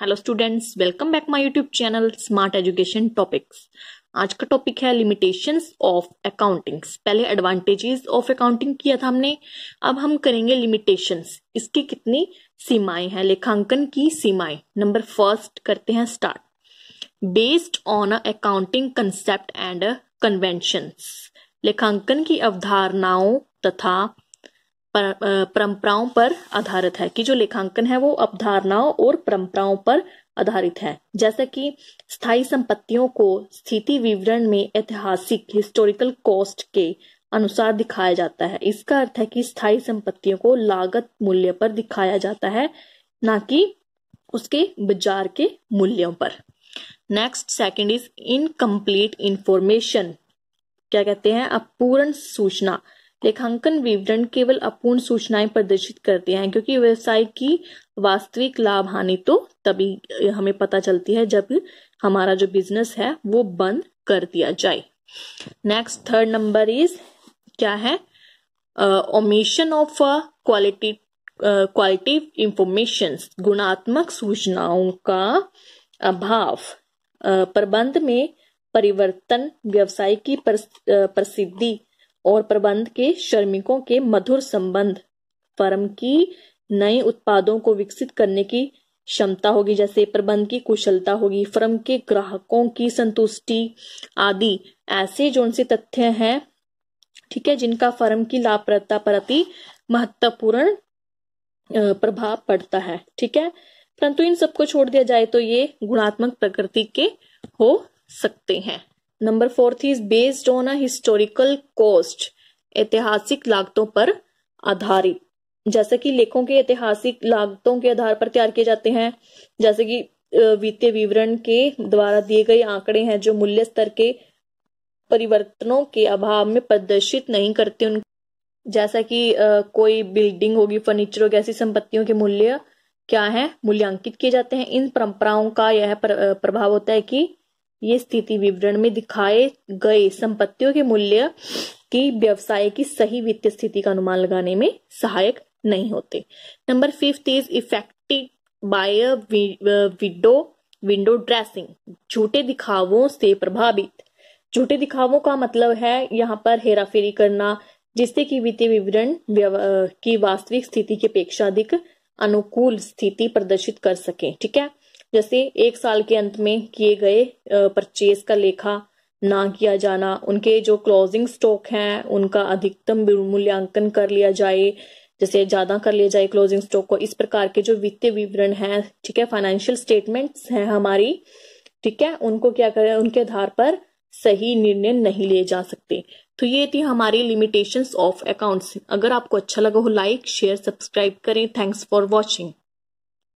hello students welcome back my YouTube channel smart education topics आज का topic है limitations of accountings पहले advantages of accounting किया था हमने अब हम करेंगे लिमिटेशंस इसकी कितनी सीमाएं हैं लेखांकन की सीमाएं नंबर फर्स्ट करते हैं start based on accounting concept and conventions लेखांकन की अवधारणाओं तथा परंपराओं पर आधारित है कि जो लेखांकन है वो अवधारणाओं और परंपराओं पर आधारित है जैसे कि स्थायी संपत्तियों को स्थिति विवरण में ऐतिहासिक हिस्टोरिकल कॉस्ट के अनुसार दिखाया जाता है इसका अर्थ है कि स्थायी संपत्तियों को लागत मूल्य पर दिखाया जाता है ना कि उसके बाजार के मूल्यों पर next second is incomplete information क्या कहते हैं अपूर्ण सूचना लेखांकन विवरण केवल अपूर्ण सूचनाएं प्रदर्शित करते हैं क्योंकि व्यवसाय की वास्तविक लाभ हानि तो तभी हमें पता चलती है जब हमारा जो बिजनेस है वो बंद कर दिया जाए नेक्स्ट थर्ड नंबर इज क्या है omission of quality quality information गुणात्मक सूचनाओं का अभाव प्रबंध में परिवर्तन व्यवसाय की प्रसिद्धि और प्रबंध के श्रमिकों के मधुर संबंध फर्म की नए उत्पादों को विकसित करने की क्षमता होगी जैसे प्रबंध की कुशलता होगी फर्म के ग्राहकों की संतुष्टि आदि ऐसे जो से तथ्य हैं ठीक है जिनका फर्म की लाभप्रदता प्रति महत्वपूर्ण प्रभाव पड़ता है ठीक है परंतु इन सबको छोड़ दिया जाए तो ये गुणात्मक प्रकृति के हो सकते हैं number fourth is based on a historical cost ऐतिहासिक लागतों पर आधारित जैसे कि लेखों के ऐतिहासिक लागतों के आधार पर तैयार किए जाते हैं जैसे कि वित्तीय विवरण के द्वारा दिए गए आंकड़े हैं जो मूल्य स्तर के परिवर्तनों के अभाव में प्रदर्शित नहीं करते उन जैसा कि कोई बिल्डिंग होगी फर्नीचर होगी ऐसी संपत्तियों के मूल्य क्या है मूल्यांकित किए जाते हैं इन परंपराओं का यह प्रभाव होता है कि ये स्थिति विवरण में दिखाए गए संपत्तियों के मूल्य की व्यवसाय की सही वित्तीय स्थिति का अनुमान लगाने में सहायक नहीं होते number fifth is effective by widow window dressing झूठे दिखावों से प्रभावित झूठे दिखावों का मतलब है यहाँ पर हेराफेरी करना जिससे कि वित्तीय विवरण uh, की वास्तविक स्थिति की अपेक्षा अधिक अनुकूल स्थिति प्रदर्शित कर सके ठीक है जैसे एक साल के अंत में किए गए परचेज का लेखा ना किया जाना उनके जो क्लोजिंग स्टॉक हैं उनका अधिकतम मूल्यांकन कर लिया जाए जैसे ज्यादा कर लिया जाए क्लोजिंग स्टॉक को इस प्रकार के जो वित्तीय विवरण हैं ठीक है फाइनेंशियल स्टेटमेंट्स हैं हमारी ठीक है उनको क्या करें उनके आधार पर सही निर्णय नहीं लिए जा सकते तो ये थी हमारी लिमिटेशंस ऑफ अकाउंट्स अगर आपको अच्छा लगा हो लाइक शेयर सब्सक्राइब करें थैंक्स फॉर वॉचिंग